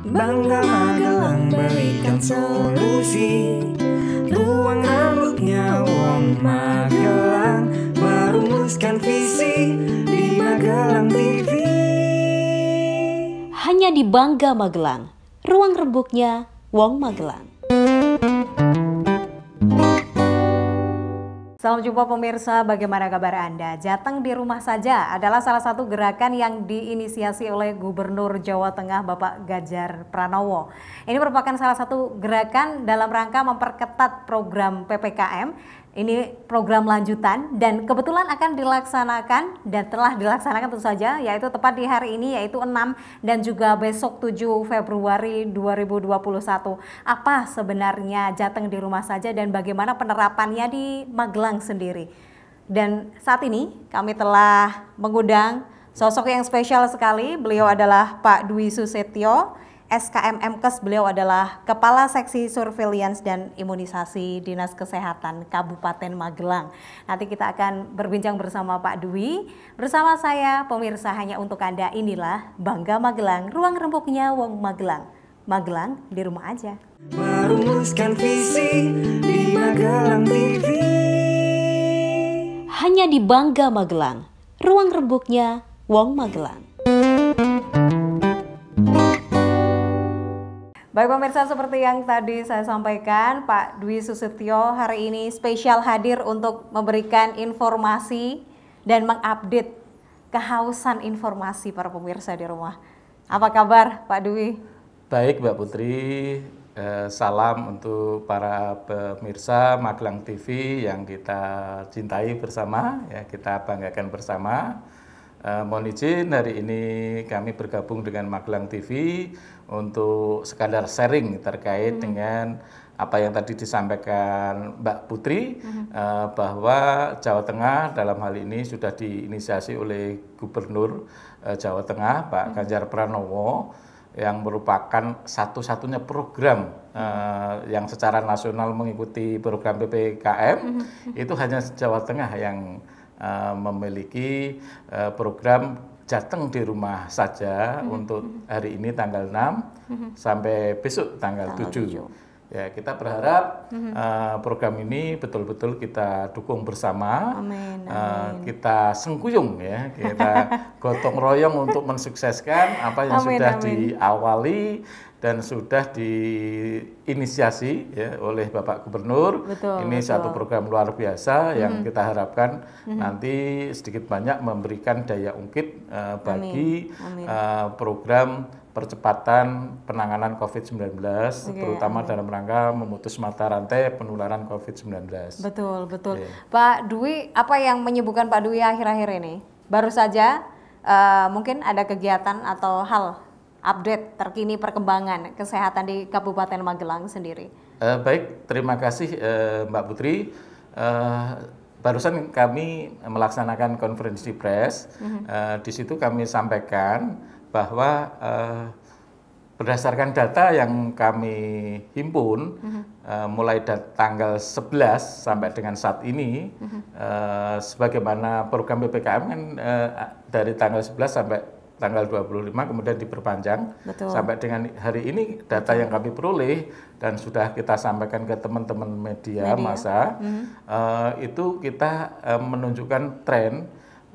Bangga magelang berikan solusi Ruang rambutnya Wong Magelang Merumuskan visi di Magelang TV Hanya di Bangga Magelang Ruang rembuknya Wong Magelang Salam jumpa pemirsa, bagaimana kabar Anda? Jateng di rumah saja adalah salah satu gerakan yang diinisiasi oleh Gubernur Jawa Tengah Bapak Gajar Pranowo. Ini merupakan salah satu gerakan dalam rangka memperketat program PPKM ini program lanjutan dan kebetulan akan dilaksanakan dan telah dilaksanakan tentu saja yaitu tepat di hari ini yaitu 6 dan juga besok 7 Februari 2021. Apa sebenarnya jateng di rumah saja dan bagaimana penerapannya di Magelang sendiri? Dan saat ini kami telah mengundang sosok yang spesial sekali. Beliau adalah Pak Dwi Susetio. SKM Mkes beliau adalah Kepala Seksi Surveillance dan Imunisasi Dinas Kesehatan Kabupaten Magelang. Nanti kita akan berbincang bersama Pak Dwi. Bersama saya pemirsa hanya untuk Anda inilah Bangga Magelang, ruang rembuknya Wong Magelang. Magelang di rumah aja. Merumuskan visi di Magelang TV. Hanya di Bangga Magelang, ruang rembuknya Wong Magelang. Baik pemirsa, seperti yang tadi saya sampaikan, Pak Dwi Susetio hari ini spesial hadir untuk memberikan informasi dan mengupdate kehausan informasi para pemirsa di rumah. Apa kabar Pak Dwi? Baik Mbak Putri, eh, salam untuk para pemirsa Magelang TV yang kita cintai bersama, ya kita banggakan bersama. Uh, mohon izin hari ini kami bergabung dengan Magelang TV untuk sekadar sharing terkait hmm. dengan apa yang tadi disampaikan Mbak Putri hmm. uh, bahwa Jawa Tengah dalam hal ini sudah diinisiasi oleh Gubernur uh, Jawa Tengah Pak hmm. Ganjar Pranowo yang merupakan satu-satunya program uh, yang secara nasional mengikuti program PPKM hmm. itu hanya Jawa Tengah yang uh, memiliki uh, program Jateng di rumah saja mm -hmm. untuk hari ini tanggal 6 mm -hmm. sampai besok tanggal, tanggal 7. 7. Ya, kita berharap mm-hmm. uh, program ini betul-betul kita dukung bersama. Amin, amin. Uh, kita sengkuyung ya, kita gotong royong untuk mensukseskan apa yang amin, sudah amin. diawali dan sudah diinisiasi ya, oleh Bapak Gubernur. Betul, ini betul. satu program luar biasa hmm. yang mm-hmm. kita harapkan hmm. nanti sedikit banyak memberikan daya ungkit uh, bagi Amin. Amin. Uh, eh, program percepatan penanganan COVID-19, okay, terutama amin. dalam rangka memutus mata rantai penularan COVID-19. Betul, betul. Yeah. Pak Dwi, apa yang menyebutkan Pak Dwi akhir-akhir ini? Baru saja uh, mungkin ada kegiatan atau hal update terkini perkembangan kesehatan di Kabupaten Magelang sendiri. Uh, baik, terima kasih uh, Mbak Putri. Uh, barusan kami melaksanakan konferensi pers. Mm-hmm. Uh, di situ kami sampaikan bahwa uh, berdasarkan data yang kami himpun mm-hmm. uh, mulai tanggal 11 sampai dengan saat ini mm-hmm. uh, sebagaimana program PPKM kan uh, dari tanggal 11 sampai tanggal 25 kemudian diperpanjang Betul. sampai dengan hari ini data yang kami peroleh dan sudah kita sampaikan ke teman-teman media, media masa -hmm. uh, eh, itu kita uh, menunjukkan tren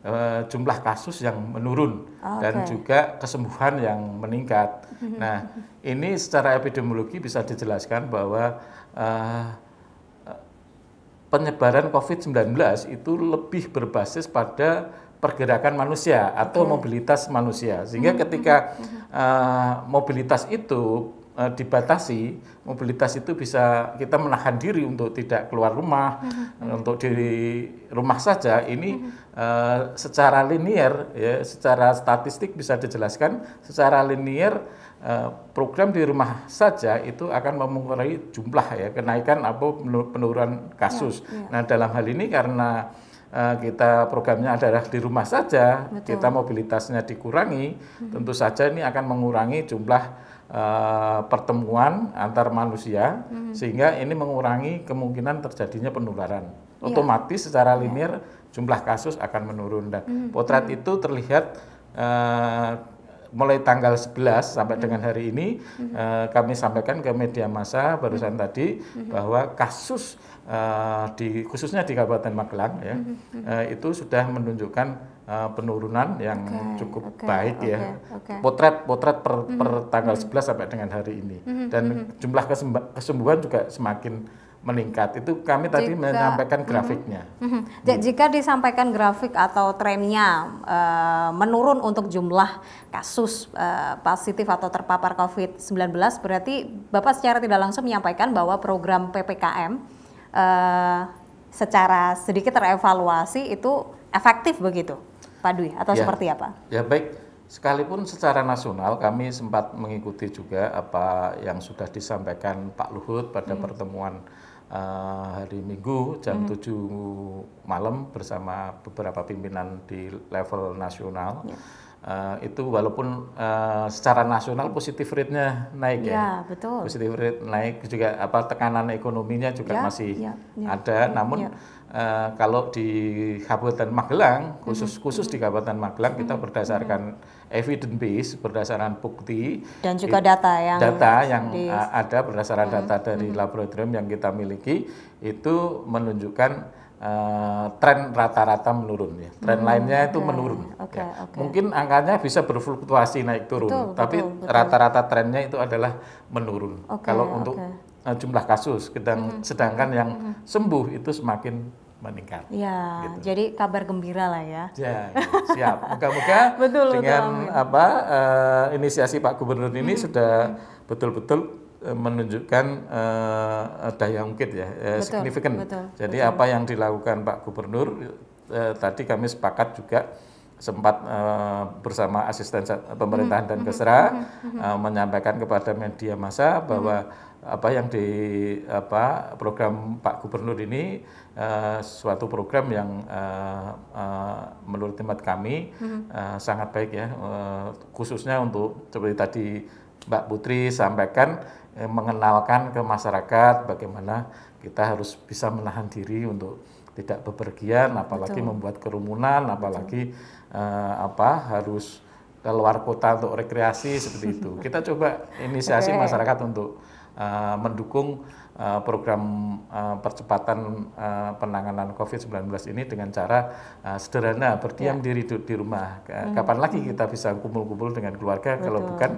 uh, jumlah kasus yang menurun oh, dan juga kesembuhan yang meningkat. Mhm. Nah, ini secara epidemiologi bisa dijelaskan bahwa uh, penyebaran COVID-19 itu lebih berbasis pada pergerakan manusia atau hmm. mobilitas manusia. Sehingga hmm, ketika uh, mobilitas itu uh, dibatasi, mobilitas itu bisa kita menahan diri untuk tidak keluar rumah, untuk di rumah saja. Ini uh, secara linier, ya, secara statistik bisa dijelaskan, secara linier program di rumah saja itu akan mengurangi jumlah ya kenaikan atau penurunan kasus. Ya, ya. Nah dalam hal ini karena Eh, kita programnya adalah di rumah saja, Betul. kita mobilitasnya dikurangi, hmm. tentu saja ini akan mengurangi jumlah uh, pertemuan antar manusia, hmm. sehingga ini mengurangi kemungkinan terjadinya penularan. Ya. Otomatis secara iya. linear ya. jumlah kasus akan menurun dan hmm. potret hmm. itu terlihat uh, mulai tanggal 11 sampai hmm. dengan hari ini mm-hmm. uh, kami sampaikan ke media massa barusan mm-hmm. tadi hmm. bahwa kasus uh, di khususnya di Kabupaten Magelang ya mm-hmm. uh, itu sudah menunjukkan uh, penurunan yang okay. cukup okay. baik okay. ya okay. potret potret per, mm-hmm. per tanggal mm-hmm. 11 sampai dengan hari ini mm-hmm. dan mm-hmm. jumlah kesembuhan juga semakin meningkat. Itu kami tadi jika, menyampaikan grafiknya. Mm -hmm. Jika disampaikan grafik atau trennya e, menurun untuk jumlah kasus e, positif atau terpapar COVID-19, berarti Bapak secara tidak langsung menyampaikan bahwa program PPKM e, eh, secara sedikit terevaluasi itu efektif begitu, Pak Dwi, atau ya, seperti apa? Ya baik. Sekalipun secara nasional kami sempat mengikuti juga apa yang sudah disampaikan Pak Luhut pada hmm. pertemuan Eh, hari Minggu jam mm -hmm. 7 malam bersama beberapa pimpinan di level nasional. Yeah. Ya. Uh, itu walaupun uh, secara nasional positif rate-nya naik ya, ya betul. positif rate naik juga apa tekanan ekonominya juga ya, masih ya, ya, ada, ya, namun ya. Uh, kalau di Kabupaten Magelang khusus mm -hmm. di Kabupaten Magelang mm -hmm. kita berdasarkan mm evidence based berdasarkan bukti dan juga data yang data yang di, ada berdasarkan hmm, data dari hmm. laboratorium yang kita miliki itu menunjukkan Uh, tren rata-rata menurun ya. Tren hmm, lainnya itu menurun. Okay, ya. okay. Mungkin angkanya bisa berfluktuasi naik turun, betul, tapi rata-rata trennya itu adalah menurun. Okay, Kalau untuk eh, jumlah kasus, mm-hmm. sedangkan yang mm-hmm. sembuh itu semakin meningkat. Ya, gitu. jadi kabar gembira lah ya. Ya, ya siap. muka-muka dengan betul, apa uh, inisiasi Pak Gubernur ini hmm. sudah betul-betul eh, menunjukkan uh, eh, daya ungkit ya, betul, signifikan. Betul, jadi betul. apa yang dilakukan Pak Gubernur uh, tadi kami sepakat juga sempat uh, bersama asisten pemerintahan hmm, dan hmm, kesera uh, hmm, menyampaikan kepada media massa bahwa apa yang di apa program Pak Gubernur ini uh, suatu program yang uh, uh, menurut temat kami hmm. uh, sangat baik ya, uh, khususnya untuk seperti tadi Mbak Putri sampaikan eh, mengenalkan ke masyarakat bagaimana kita harus bisa menahan diri untuk tidak bepergian, apalagi Betul. membuat kerumunan, apalagi uh, apa harus keluar kota untuk rekreasi seperti itu. Kita coba inisiasi okay. masyarakat untuk uh, mendukung Eh, program uh, percepatan uh, penanganan COVID-19 ini dengan cara uh, sederhana berdiam ya. diri di, di rumah. Hmm. Kapan lagi kita bisa kumpul-kumpul dengan keluarga betul. kalau bukan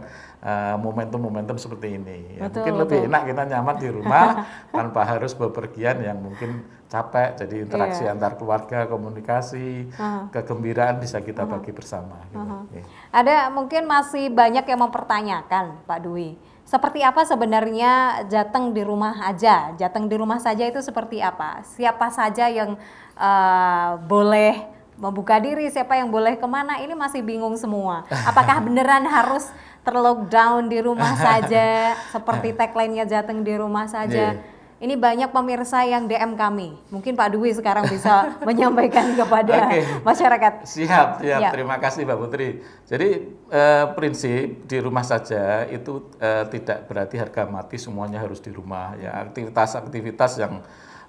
momentum-momentum uh, seperti ini. Ya, betul, mungkin betul. lebih enak kita nyaman di rumah tanpa harus bepergian yang mungkin capek. Jadi interaksi yeah. antar keluarga, komunikasi, uh -huh. kegembiraan bisa kita uh -huh. bagi bersama. Uh -huh. yeah. Ada mungkin masih banyak yang mempertanyakan Pak Dwi seperti apa sebenarnya jateng di rumah aja? Jateng di rumah saja itu seperti apa? Siapa saja yang uh, boleh membuka diri, siapa yang boleh kemana? Ini masih bingung semua. Apakah beneran harus terlockdown di rumah saja? Seperti tagline-nya jateng di rumah saja. Yeah ini banyak pemirsa yang DM kami. Mungkin Pak Dwi sekarang bisa menyampaikan kepada okay. masyarakat. Siap, siap. Ya. Terima kasih Mbak Putri. Jadi eh, prinsip di rumah saja itu eh, tidak berarti harga mati semuanya harus di rumah. Ya aktivitas-aktivitas yang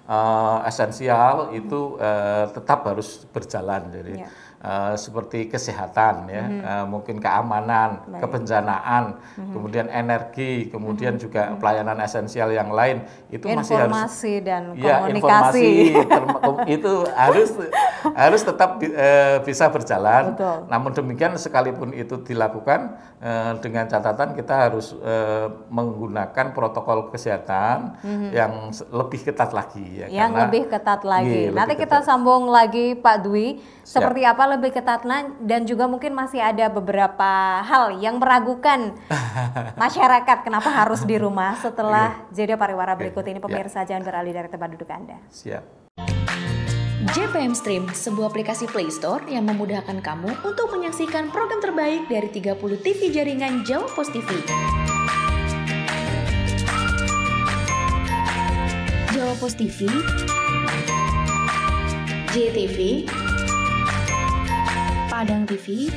eh, esensial itu eh, tetap harus berjalan. Jadi. Ya Eh, seperti kesehatan ya, mm -hmm. uh, mungkin keamanan, Baik. kebencanaan, mm -hmm. kemudian energi, kemudian mm -hmm. juga mhm. pelayanan esensial yang lain itu informasi masih harus informasi dan ya, komunikasi. informasi itu harus harus tetap uh, bisa berjalan. Betul. Namun demikian sekalipun itu dilakukan uh, dengan catatan kita harus uh, menggunakan protokol kesehatan mm -hmm. yang lebih ketat lagi ya. Yang karena, lebih ketat lagi. Iya, lebih Nanti kita sambung lagi Pak Dwi Siap. seperti apa lebih ketat dan juga mungkin masih ada beberapa hal yang meragukan masyarakat kenapa harus di rumah setelah yeah. jeda pariwara berikut iya. ini pemirsa jangan beralih dari tempat duduk Anda. Siap. JPM Stream, sebuah aplikasi Play Store yang memudahkan kamu untuk menyaksikan program terbaik dari 30 TV jaringan Jawa Post TV. Jawa Post TV, JTV, Padang TV,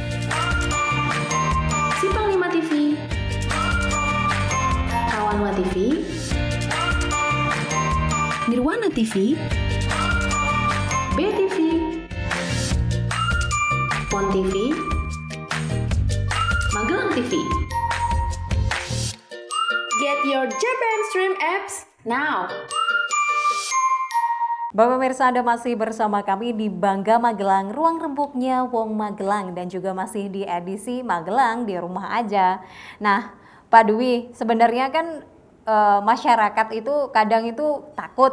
Si 5 TV, Kawan Kawanwa TV, Nirwana TV, BTV, Pon TV, Magelang TV. Get your Japan Stream apps now! Bapak Mirsa Anda masih bersama kami di Bangga Magelang, ruang rembuknya Wong Magelang dan juga masih di edisi Magelang di rumah aja. Nah, Pak Dwi, sebenarnya kan e, masyarakat itu kadang itu takut,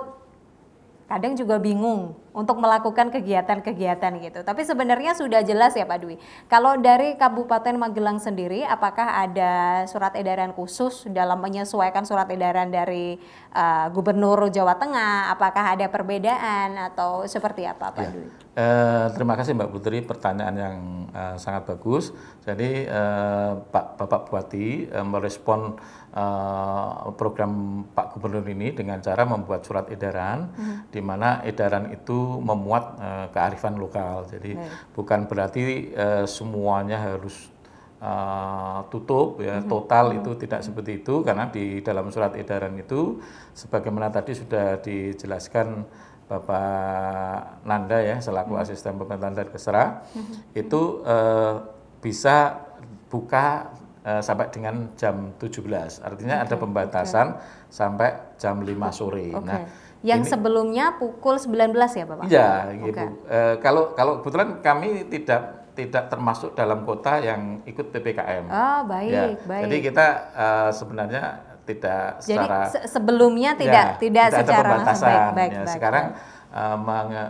kadang juga bingung untuk melakukan kegiatan-kegiatan gitu. Tapi sebenarnya sudah jelas ya Pak Dwi. Kalau dari Kabupaten Magelang sendiri, apakah ada surat edaran khusus dalam menyesuaikan surat edaran dari uh, Gubernur Jawa Tengah? Apakah ada perbedaan atau seperti apa Pak ya. Dwi? Eh, terima kasih Mbak Putri, pertanyaan yang eh, sangat bagus. Jadi eh, Pak Bapak Bupati eh, merespon eh, program Pak Gubernur ini dengan cara membuat surat edaran, hmm. di mana edaran itu memuat eh, kearifan lokal. Jadi hmm. bukan berarti eh, semuanya harus uh, tutup ya mm-hmm. total hmm. itu tidak seperti itu karena di dalam surat edaran itu sebagaimana tadi sudah dijelaskan Bapak Nanda ya selaku hmm. asisten pemerintahan dari Kesera hmm. itu uh, bisa buka uh, sampai dengan jam 17. Artinya okay. ada pembatasan okay. sampai jam 5 sore. Okay. Nah, yang ini, sebelumnya pukul 19 ya Bapak? Iya, okay. Ibu. Gitu. Eh, kalau kalau kebetulan kami tidak tidak termasuk dalam kota yang ikut PPKM. Oh, baik, ya. baik. Jadi kita uh, sebenarnya tidak Jadi, secara se sebelumnya tidak ya, tidak, tidak secara ada pembatasan. Baik, baik, ya, baik, sekarang baik. Uh,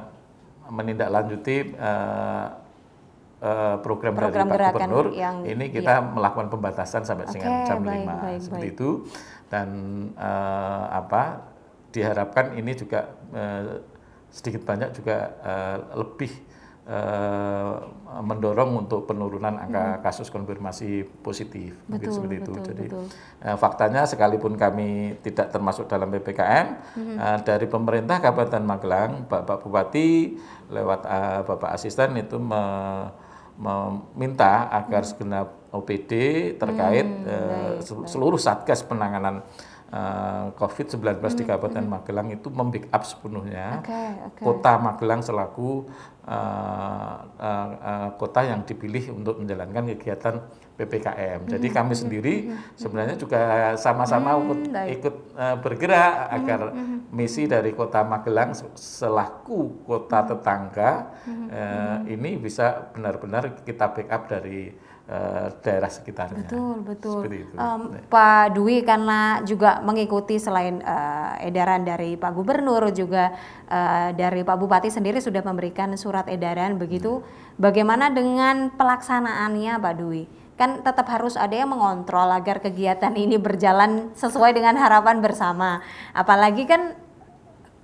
menindaklanjuti uh, eh, uh, eh, program, program dari Pak Gubernur yang, ini ya. kita ya. melakukan pembatasan sampai okay, dengan jam baik, 5 baik, seperti baik. itu dan uh, apa diharapkan ini juga uh, sedikit banyak juga uh, lebih Eh, mendorong untuk penurunan angka hmm. kasus konfirmasi positif betul, mungkin seperti betul, itu. Jadi betul. Eh, faktanya sekalipun kami tidak termasuk dalam ppkm hmm. Eh, dari pemerintah Kabupaten Magelang Bapak Bupati lewat Bapak Asisten itu meminta agar hmm. segenap OPD terkait hmm, baik, seluruh baik. satgas penanganan Eh, COVID-19 hmm, di mm-hmm. Kabupaten mm-hmm. Magelang itu membackup sepenuhnya okay, okay. kota Magelang selaku uh, uh, uh, kota yang dipilih untuk menjalankan kegiatan PPKM. Hmm, Jadi mm-hmm. kami sendiri sendiri hmm, sebenarnya juga sama-sama hmm, ikut, uh, bergerak hmm, agar hmm, misi dari kota Magelang selaku kota tetangga hmm, uh, ini bisa benar-benar kita backup dari Eh, daerah sekitarnya. Betul, betul. Um, Pak Dwi karena juga mengikuti selain uh, edaran dari Pak Gubernur juga uh, dari Pak Bupati sendiri sudah memberikan surat edaran begitu. Hmm. Bagaimana dengan pelaksanaannya Pak Dwi? Kan tetap harus ada yang mengontrol agar kegiatan ini berjalan sesuai dengan harapan bersama. Apalagi kan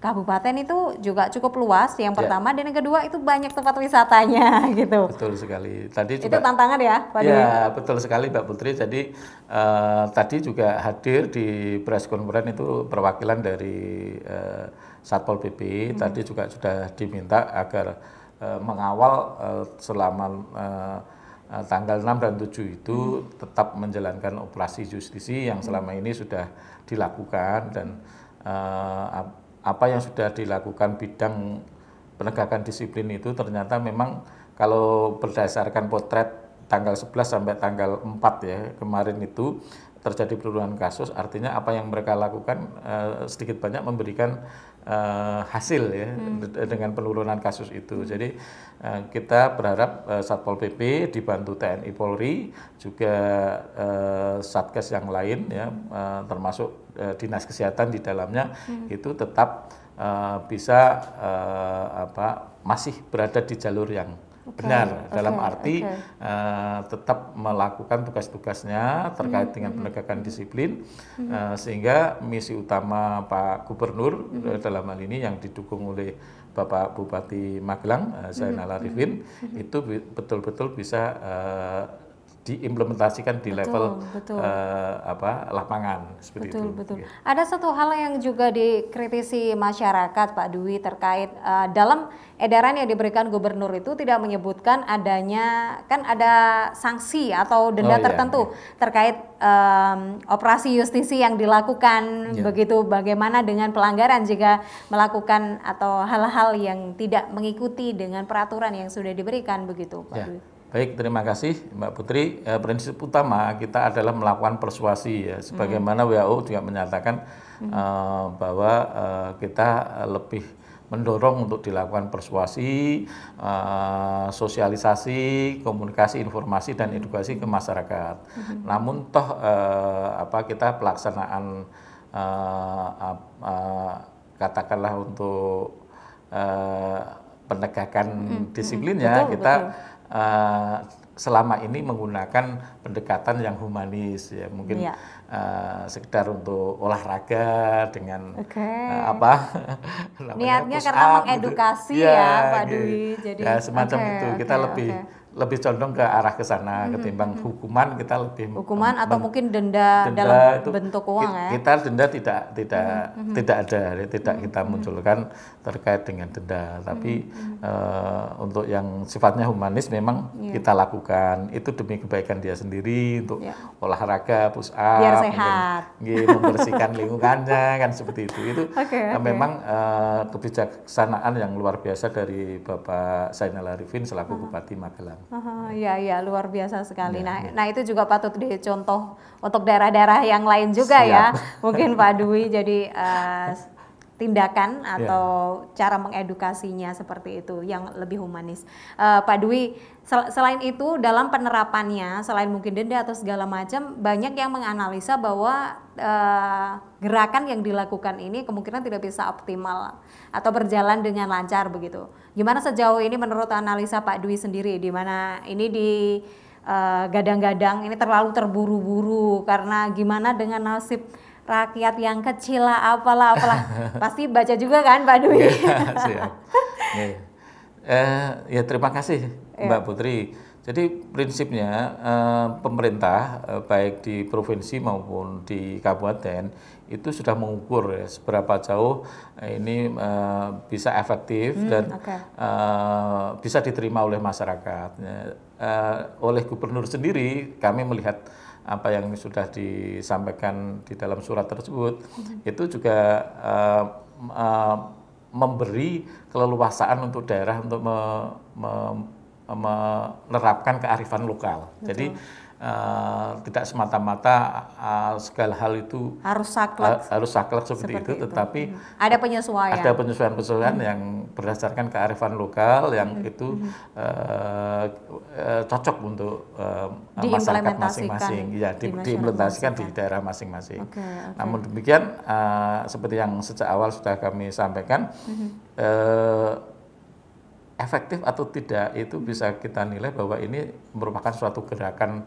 kabupaten itu juga cukup luas yang ya. pertama dan yang kedua itu banyak tempat wisatanya gitu. Betul sekali. Tadi juga, itu tantangan ya, Pak Ya, Dini. betul sekali Mbak Putri. Jadi uh, tadi juga hadir di press conference itu perwakilan dari uh, Satpol PP. Hmm. Tadi juga sudah diminta agar uh, mengawal uh, selama uh, tanggal 6 dan 7 itu hmm. tetap menjalankan operasi justisi yang hmm. selama ini sudah dilakukan dan uh, apa yang sudah dilakukan bidang penegakan disiplin itu ternyata memang kalau berdasarkan potret tanggal 11 sampai tanggal 4 ya kemarin itu terjadi penurunan kasus artinya apa yang mereka lakukan eh, sedikit banyak memberikan uh, hasil ya hmm. dengan penurunan kasus itu. Hmm. Jadi uh, kita berharap uh, Satpol PP dibantu TNI Polri juga uh, Satgas yang lain ya uh, termasuk uh, Dinas Kesehatan di dalamnya hmm. itu tetap uh, bisa uh, apa masih berada di jalur yang okay. benar dalam okay. arti okay. Uh, eh, tetap melakukan tugas-tugasnya terkait hmm. dengan mm-hmm, penegakan mm-hmm. disiplin hmm. uh, sehingga misi utama Pak Gubernur hmm. dalam hal ini yang didukung oleh Bapak Bupati Magelang uh, Zainal mm-hmm, Arifin hmm. itu betul-betul bisa uh, diimplementasikan di betul, level betul. Uh, apa lapangan seperti betul, itu. Betul. Ya. Ada satu hal yang juga dikritisi masyarakat Pak Dwi terkait uh, dalam edaran yang diberikan gubernur itu tidak menyebutkan adanya kan ada sanksi atau denda oh, iya, tertentu iya, terkait um, operasi justisi yang dilakukan iya. begitu bagaimana dengan pelanggaran jika melakukan atau hal-hal yang tidak mengikuti dengan peraturan yang sudah diberikan begitu Pak iya. Dwi. Baik, terima kasih Mbak Putri. Eh, prinsip utama kita adalah melakukan persuasi ya, sebagaimana hmm. WHO juga menyatakan hmm. bahwa eh, kita lebih mendorong untuk dilakukan persuasi, sosialisasi, komunikasi, informasi dan mm-hmm. edukasi ke masyarakat. Hmm. Namun toh apa kita pelaksanaan katakanlah untuk penegakan hmm. disiplinnya hmm. betul, kita betul uh, selama ini menggunakan pendekatan yang humanis ya mungkin ya. uh, sekedar untuk olahraga dengan okay. uh, eh, apa niatnya karena gitu. mengedukasi ya, iya, gitu. ya, ya Pak Dwi jadi ya, semacam okay, itu kita okay, lebih okay lebih condong ke arah ke sana hmm, ketimbang hmm, hmm. hukuman kita lebih hukuman atau mungkin denda, denda dalam itu, bentuk uang ya kita denda tidak tidak hmm, hmm, hmm. tidak ada tidak kita munculkan terkait dengan denda tapi uh, untuk yang sifatnya humanis memang yeah. kita lakukan itu demi kebaikan dia sendiri untuk yeah. olahraga push up Biar sehat. Mungkin, membersihkan lingkungannya kan seperti itu itu okay, uh, eh, okay. memang uh, kebijaksanaan yang luar biasa dari Bapak Zainal Arifin selaku Bupati Magelang Uh, ya ya luar biasa sekali. Ya, nah, ya. nah itu juga patut dicontoh untuk daerah-daerah yang lain juga ya. Siap. ya. Mungkin Pak Dwi jadi uh, tindakan iya. atau yeah. cara mengedukasinya seperti itu yang lebih humanis. Uh, Pak Dwi, sel selain itu dalam penerapannya, selain mungkin denda atau segala macam, banyak yang menganalisa bahwa uh, gerakan yang dilakukan ini kemungkinan tidak bisa optimal atau berjalan dengan lancar begitu. Gimana sejauh ini menurut analisa Pak Dwi sendiri, di mana ini di eh, gadang-gadang uh, -gadang, ini terlalu terburu-buru karena gimana dengan nasib rakyat yang kecil lah, apalah apalah. Pasti baca juga kan Pak Dwi? ya, ya. Eh, ya terima kasih ya. Mbak Putri. Jadi prinsipnya eh, pemerintah eh, baik di provinsi maupun di kabupaten itu sudah mengukur ya seberapa jauh eh, ini eh, bisa efektif hmm, dan okay. eh, bisa diterima oleh masyarakat. Eh, oleh gubernur sendiri kami melihat apa yang sudah disampaikan di dalam surat tersebut mm-hmm. itu juga uh, uh, memberi keleluasaan untuk daerah untuk me, me, menerapkan kearifan lokal. Betul. Jadi Eh, tidak semata-mata uh, segala hal itu harus saklek uh, harus saklek seperti, seperti itu, itu tetapi hmm. ada penyesuaian ada penyesuaian-penyesuaian hmm. yang berdasarkan kearifan lokal yang hmm. itu hmm. Uh, uh, cocok untuk uh, masyarakat masing-masing ya di, diimplementasikan di daerah masing-masing. Okay, okay. Namun demikian uh, seperti yang sejak awal sudah kami sampaikan hmm. uh, efektif atau tidak itu bisa kita nilai bahwa ini merupakan suatu gerakan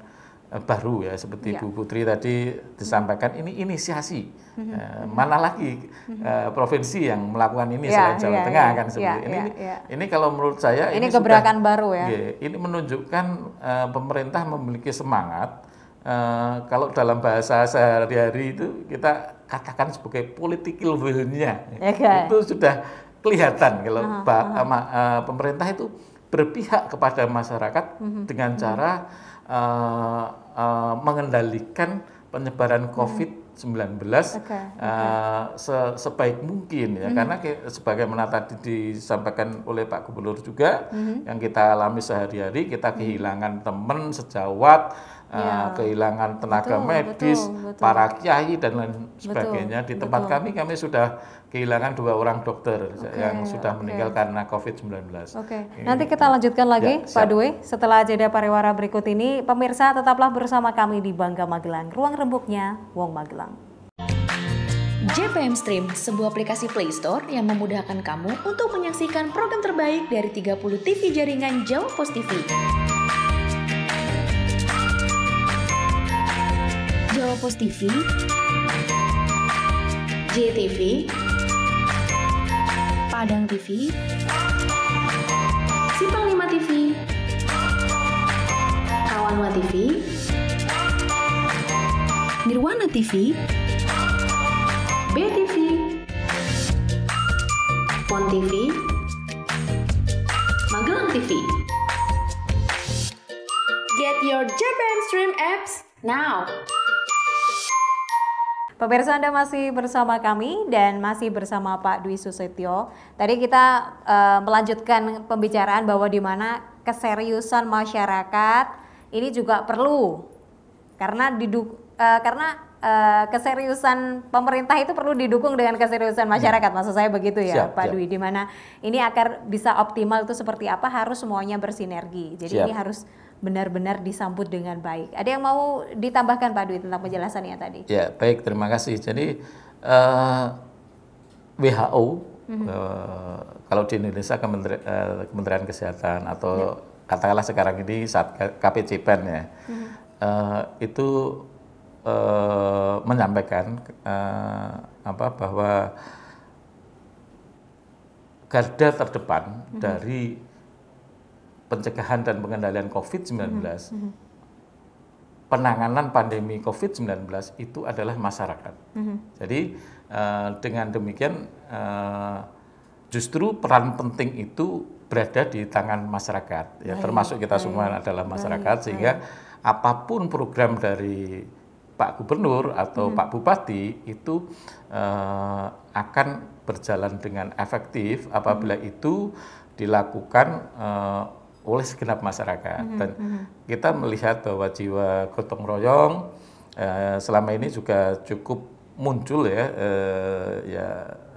Eh, baru ya seperti ya. Bu Putri tadi disampaikan ini inisiasi hmm mana lagi hmm. provinsi yang melakukan ini ya, selain iya, Jawa ya, Tengah ya, kan ya, ini, ya, ini kalau menurut saya ini, ini gebrakan baru ya iya, ini menunjukkan uh, pemerintah memiliki semangat uh, kalau dalam bahasa sehari-hari itu kita katakan sebagai political will-nya okay. itu sudah kelihatan kalau uh-huh, bah, uh Uh, pemerintah itu berpihak kepada masyarakat uh-huh. dengan mhm. cara uh-huh uh, uh, mengendalikan penyebaran COVID-19 okay, okay. Uh, se sebaik mungkin ya -hmm. karena sebagaimana tadi disampaikan oleh Pak Gubernur juga -hmm. yang kita alami sehari-hari kita hmm. kehilangan -hmm. teman sejawat Ah, ya. kehilangan tenaga betul, medis, betul, betul. para kiai dan lain sebagainya. Betul, Di tempat betul. kami kami sudah kehilangan dua orang dokter okay, yang sudah okay. meninggal karena COVID-19. Oke. Okay. Nanti kita lanjutkan lagi ya, Pak Dwi setelah jeda pariwara berikut ini. Pemirsa tetaplah bersama kami di Bangga Magelang. Ruang rembuknya Wong Magelang. JPM Stream, sebuah aplikasi Play Store yang memudahkan kamu untuk menyaksikan program terbaik dari 30 TV jaringan Jawa Post TV. TV, JTV, Padang TV, Simpang 5 TV, Kawanwa TV, Nirwana TV, BTV, Pon TV, Magelang TV. Get your Japan Stream apps now! Pemirsa Anda masih bersama kami dan masih bersama Pak Dwi Susetyo. Tadi kita uh, melanjutkan pembicaraan bahwa di mana keseriusan masyarakat ini juga perlu karena diduk uh, eh, karena uh, keseriusan pemerintah itu perlu didukung dengan keseriusan hmm. masyarakat. Maksud saya begitu ya, siap, Pak siap. Dwi. Di mana ini agar bisa optimal itu seperti apa harus semuanya bersinergi. Jadi siap. ini harus benar-benar disambut dengan baik. Ada yang mau ditambahkan Pak Dwi tentang penjelasannya tadi? Ya baik, terima kasih. Jadi uh, eh, WHO mm-hmm. uh, eh, kalau di Indonesia Kementerian, uh, eh, Kementerian Kesehatan atau ya. katakanlah sekarang ini saat KPCPEN ya mm-hmm. uh, itu uh, menyampaikan uh, apa bahwa garda terdepan mm-hmm. dari pencegahan dan pengendalian COVID-19, mm -hmm. penanganan pandemi COVID-19 itu adalah masyarakat. Mm -hmm. Jadi uh, dengan demikian uh, justru peran penting itu berada di tangan masyarakat, ya baik, termasuk kita baik, semua adalah masyarakat, baik, sehingga baik. apapun program dari Pak Gubernur atau hmm. Pak Bupati itu uh, akan berjalan dengan efektif apabila hmm. itu dilakukan oleh segenap masyarakat. Mm -hmm. Dan mm-hmm. kita melihat bahwa jiwa gotong royong uh, selama ini juga cukup muncul ya, uh, ya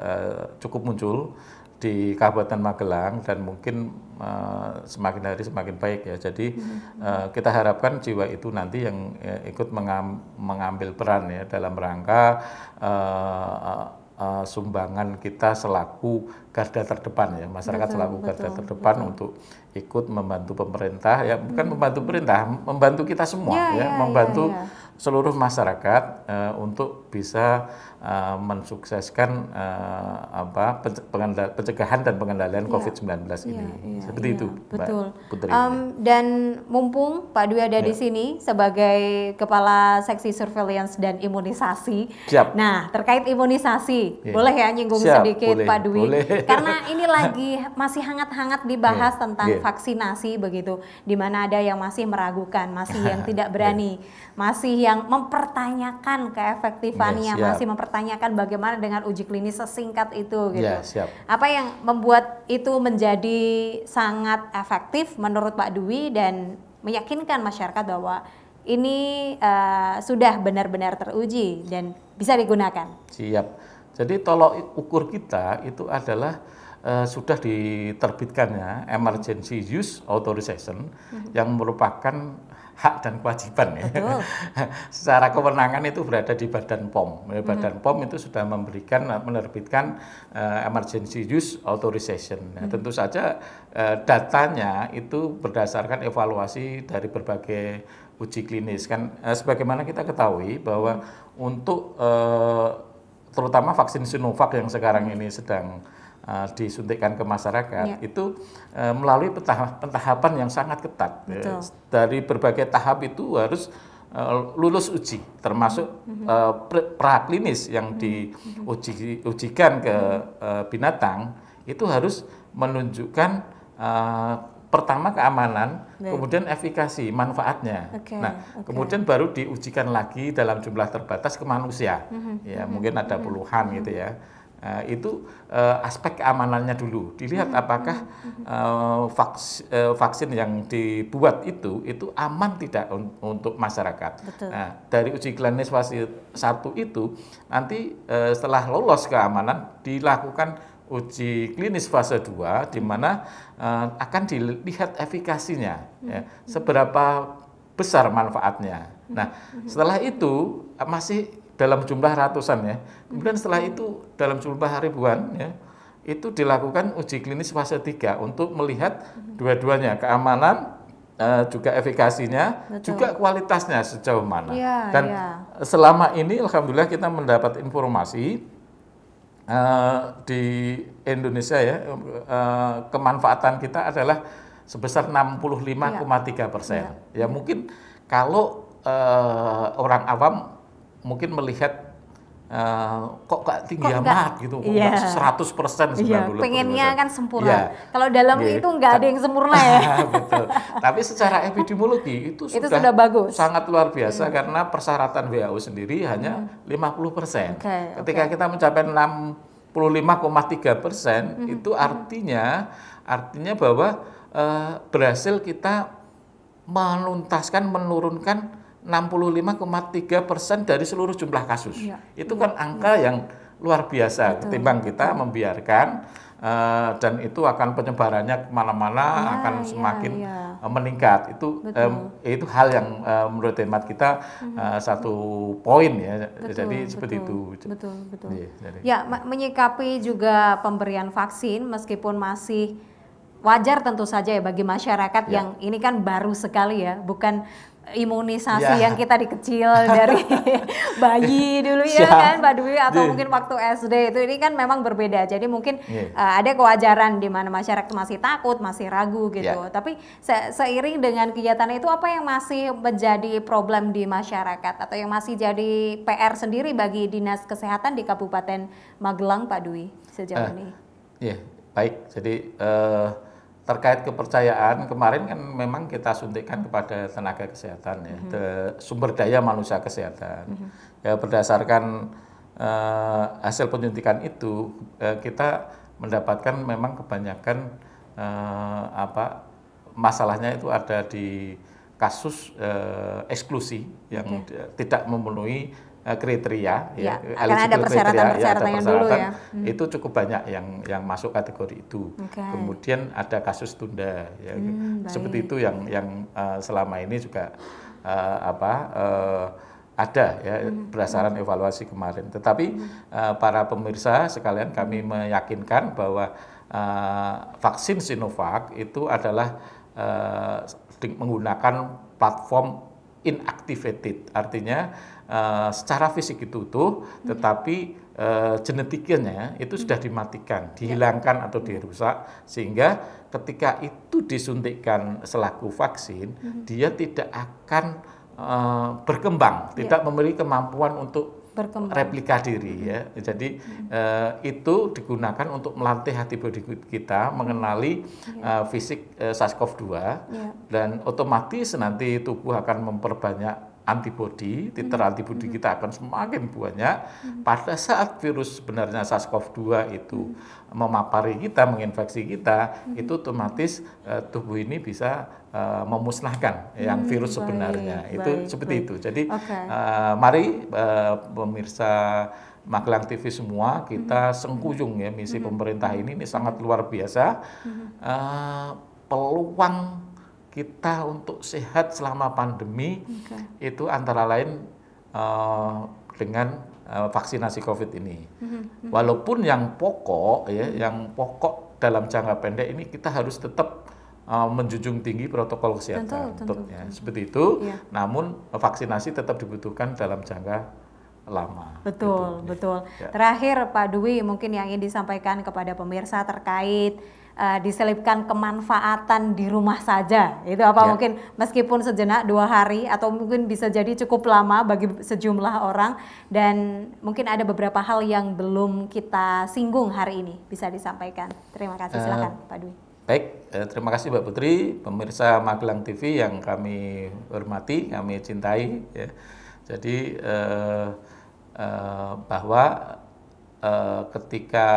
uh, cukup muncul di Kabupaten Magelang dan mungkin uh, semakin hari semakin baik ya. Jadi uh, kita harapkan jiwa itu nanti yang ya, ikut mengam, mengambil peran ya dalam rangka uh, Eh, sumbangan kita selaku garda terdepan ya masyarakat betul, selaku betul, garda terdepan betul. untuk ikut membantu pemerintah ya bukan hmm. membantu pemerintah membantu kita semua ya, ya, ya membantu ya, ya. seluruh masyarakat uh, untuk bisa uh, mensukseskan uh, apa pencegahan dan pengendalian ya. COVID-19 ini. Ya, Seperti ya, itu, betul. Mbak Putri. Um, dan mumpung Pak Dwi ada ya. di iya. sini sebagai Kepala Seksi Surveillance dan Imunisasi. Siap. Nah, terkait imunisasi, ya. boleh ya nyinggung Siap, sedikit boleh, Pak Dwi? Boleh. Karena ini lagi masih hangat-hangat dibahas ya. tentang ya. vaksinasi begitu, di mana ada yang masih meragukan, masih yang tidak iya. berani, ya. masih yang mempertanyakan keefektifannya, ya, masih mempertanyakan mempertanyakan bagaimana dengan uji klinis sesingkat itu gitu. Ya, siap. Apa yang membuat itu menjadi sangat efektif menurut Pak Dwi dan meyakinkan masyarakat bahwa ini uh, sudah benar-benar teruji dan bisa digunakan. Siap. Jadi tolok ukur kita itu adalah uh, sudah diterbitkannya emergency use authorization mm -hmm. yang merupakan hak dan kewajiban ya. Betul. Secara kewenangan itu berada di Badan POM. Badan hmm. POM itu sudah memberikan menerbitkan uh, emergency use authorization. Nah, hmm. tentu saja uh, datanya itu berdasarkan evaluasi dari berbagai uji klinis kan uh, sebagaimana kita ketahui bahwa untuk uh, terutama vaksin Sinovac yang sekarang ini sedang Eh, disuntikkan ke masyarakat ya. itu e, melalui tahapan pentahapan yang sangat ketat. Betul. dari berbagai tahap itu harus e, lulus uji, termasuk mm -hmm. praklinis yang mm -hmm. diuji mhm. ujikan ke e, binatang itu harus menunjukkan e, pertama keamanan, Baik. kemudian efikasi, manfaatnya. Okay, nah, okay. kemudian baru diujikan lagi dalam jumlah terbatas ke manusia. Mm -hmm. Ya, mm -hmm. mungkin ada mhm. puluhan mm -hmm. gitu ya. Nah, itu uh, aspek keamanannya dulu dilihat iya. apakah uh, vaks, uh, vaksin yang dibuat itu itu aman tidak un untuk masyarakat. Betul. Nah, dari uji klinis fase satu itu nanti uh, setelah lolos keamanan dilakukan uji klinis fase 2 di hmm. mana uh, akan dilihat efikasinya hmm. ya, seberapa besar manfaatnya. Nah, hmm. setelah itu masih dalam jumlah ratusan ya. Kemudian setelah itu dalam jumlah ribuan ya, itu dilakukan uji klinis fase 3 untuk melihat dua-duanya keamanan eh, juga efikasinya, Betul. juga kualitasnya sejauh mana. Ya, Dan ya. selama ini alhamdulillah kita mendapat informasi uh, di Indonesia ya uh, kemanfaatan kita adalah sebesar 65,3 persen. Ya. ya mungkin kalau uh, orang awam mungkin melihat Uh, kok gak tinggi kok amat gak, gitu, kok iya. seratus gak iya, 100% sebenarnya? Pengennya kan sempurna. Iya. Kalau dalam yeah. itu nggak ada yang sempurna ya. Betul. Tapi secara epidemiologi itu, itu sudah, bagus. sangat luar biasa hmm. karena persyaratan WHO sendiri hmm. hanya 50%. Okay, Ketika okay. kita mencapai 65,3 persen hmm. itu artinya artinya bahwa uh, berhasil kita menuntaskan menurunkan 65,3 persen dari seluruh jumlah kasus. Ya. Itu kan angka ya. yang luar biasa. Betul. Ketimbang kita membiarkan uh, dan itu akan penyebarannya kemana-mana ya, akan iya, semakin ya, ya. meningkat. Itu um, itu hal yang uh, menurut hemat kita uh, satu poin ya. Betul, jadi betul, seperti itu. Betul betul. Ya, jadi. ya menyikapi juga pemberian vaksin meskipun masih wajar tentu saja ya bagi masyarakat ya. yang ini kan baru sekali ya, bukan imunisasi ya. yang kita dikecil dari bayi dulu ya ya. kan Pak Dwi atau iya. mungkin waktu SD itu ini kan memang berbeda jadi mungkin ya. uh, ada kewajaran di mana masyarakat masih takut masih ragu gitu ya. tapi se seiring dengan kegiatan itu apa yang masih menjadi problem di masyarakat atau yang masih jadi PR sendiri bagi dinas kesehatan di Kabupaten Magelang Pak Dwi sejauh uh, ini Iya baik jadi uh, terkait kepercayaan kemarin kan memang kita suntikan kepada tenaga kesehatan ya mm -hmm. sumber daya manusia kesehatan mm -hmm. ya berdasarkan uh, hasil penyuntikan itu uh, kita mendapatkan memang kebanyakan uh, apa masalahnya itu ada di kasus uh, eksklusi yang okay. tidak memenuhi Eh, kriteria ya, ya eh, karena ada ya, persyaratan-persyaratan ya, yang dulu ya. Hmm. Itu cukup banyak yang yang masuk kategori itu. Okay. Kemudian ada kasus tunda ya. Hmm, Seperti itu yang yang uh, selama ini juga uh, apa uh, ada ya hmm. berdasarkan hmm. evaluasi kemarin. Tetapi hmm. uh, para pemirsa sekalian kami hmm. meyakinkan bahwa uh, vaksin Sinovac itu adalah uh, menggunakan platform inactivated. Artinya Eh, secara fisik itu utuh, mhm. tetapi uh, genetiknya itu sudah mhm. dimatikan, ya. dihilangkan atau dirusak, sehingga ketika itu disuntikkan selaku vaksin, mhm. dia tidak akan uh, berkembang, ya. tidak memiliki kemampuan untuk berkembang. replika diri ya. Jadi hmm. uh, itu digunakan untuk melatih hati body kita mengenali yeah. Ya. uh, fisik uh, SARS-CoV-2 yeah. dan otomatis nanti tubuh akan memperbanyak antibodi, titer hmm. antibodi mm-hmm. kita akan semakin banyak mm-hmm. pada saat virus sebenarnya SARS-CoV-2 itu mm-hmm. memapari kita, menginfeksi kita, itu otomatis eh, tubuh ini bisa uh, memusnahkan hmm. yang virus baik, sebenarnya. Baik, itu baik, seperti baik. itu. Jadi okay. uh, eh, mari uh, pemirsa Magelang TV semua kita hmm. sengkuyung ya misi hmm. pemerintah ini ini sangat luar biasa. Hmm. Uh, peluang kita untuk sehat selama pandemi okay. itu antara lain uh, dengan uh, vaksinasi COVID ini. Mm -hmm. Walaupun yang pokok ya, mm -hmm. yang pokok dalam jangka pendek ini kita harus tetap uh, menjunjung tinggi protokol kesehatan. Tentu, tentu. Ya, mm-hmm. seperti itu. Iya. Namun vaksinasi tetap dibutuhkan dalam jangka lama. Betul, gitu. betul. Ya. Terakhir Pak Dwi mungkin yang ingin disampaikan kepada pemirsa terkait uh, diselipkan kemanfaatan di rumah saja. Itu apa ya. mungkin meskipun sejenak dua hari atau mungkin bisa jadi cukup lama bagi sejumlah orang dan mungkin ada beberapa hal yang belum kita singgung hari ini bisa disampaikan. Terima kasih eh, silakan uh, Pak Dwi. Baik, eh, terima kasih Mbak Putri, pemirsa Magelang TV yang kami hormati, kami cintai. Ya. Jadi eh, eh, bahwa eh, ketika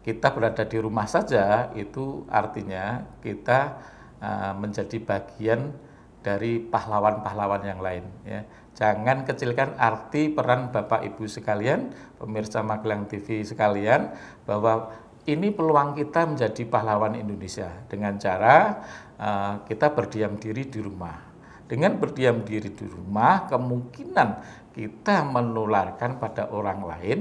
kita berada di rumah saja itu artinya kita uh, menjadi bagian dari pahlawan-pahlawan yang lain ya. Jangan kecilkan arti peran Bapak Ibu sekalian, pemirsa Magelang TV sekalian bahwa ini peluang kita menjadi pahlawan Indonesia dengan cara uh, kita berdiam diri di rumah. Dengan berdiam diri di rumah, kemungkinan kita menularkan pada orang lain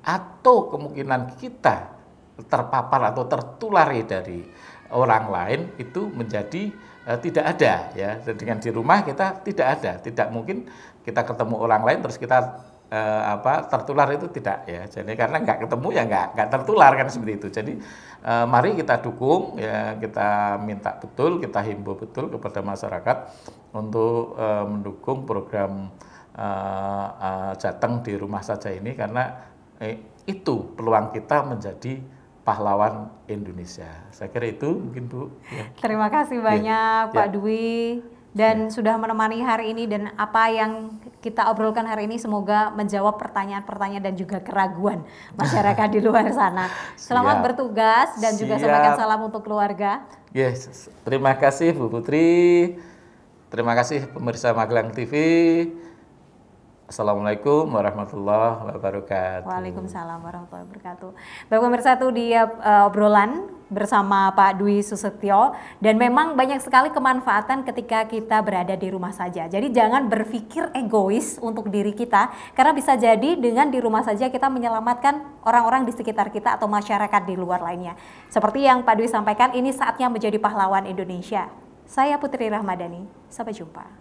atau kemungkinan kita terpapar atau tertulari dari orang lain itu menjadi uh, tidak ada ya dengan di rumah kita tidak ada tidak mungkin kita ketemu orang lain terus kita uh, apa tertular itu tidak ya jadi karena nggak ketemu ya nggak nggak tertular kan seperti itu jadi uh, mari kita dukung ya kita minta betul kita himbau betul kepada masyarakat untuk uh, mendukung program eh, uh, jateng di rumah saja ini karena eh, itu peluang kita menjadi pahlawan Indonesia. Saya kira itu mungkin Bu. Ya. Terima kasih ya. banyak ya. Pak ya. Dwi dan ya. sudah menemani hari ini dan apa yang kita obrolkan hari ini semoga menjawab pertanyaan-pertanyaan dan juga keraguan masyarakat di luar sana. Selamat Siap. bertugas dan Siap. juga sampaikan salam untuk keluarga. Yes, terima kasih Bu Putri. Terima kasih pemirsa Magelang TV. Assalamualaikum warahmatullahi wabarakatuh. Waalaikumsalam warahmatullahi wabarakatuh. Bapak pemirsa tuh di uh, eh, obrolan bersama Pak Dwi Susetyo dan memang banyak sekali kemanfaatan ketika kita berada di rumah saja. Jadi jangan berpikir egois untuk diri kita karena bisa jadi dengan di rumah saja kita menyelamatkan orang-orang di sekitar kita atau masyarakat di luar lainnya. Seperti yang Pak Dwi sampaikan ini saatnya menjadi pahlawan Indonesia. Saya Putri Rahmadani. Sampai jumpa.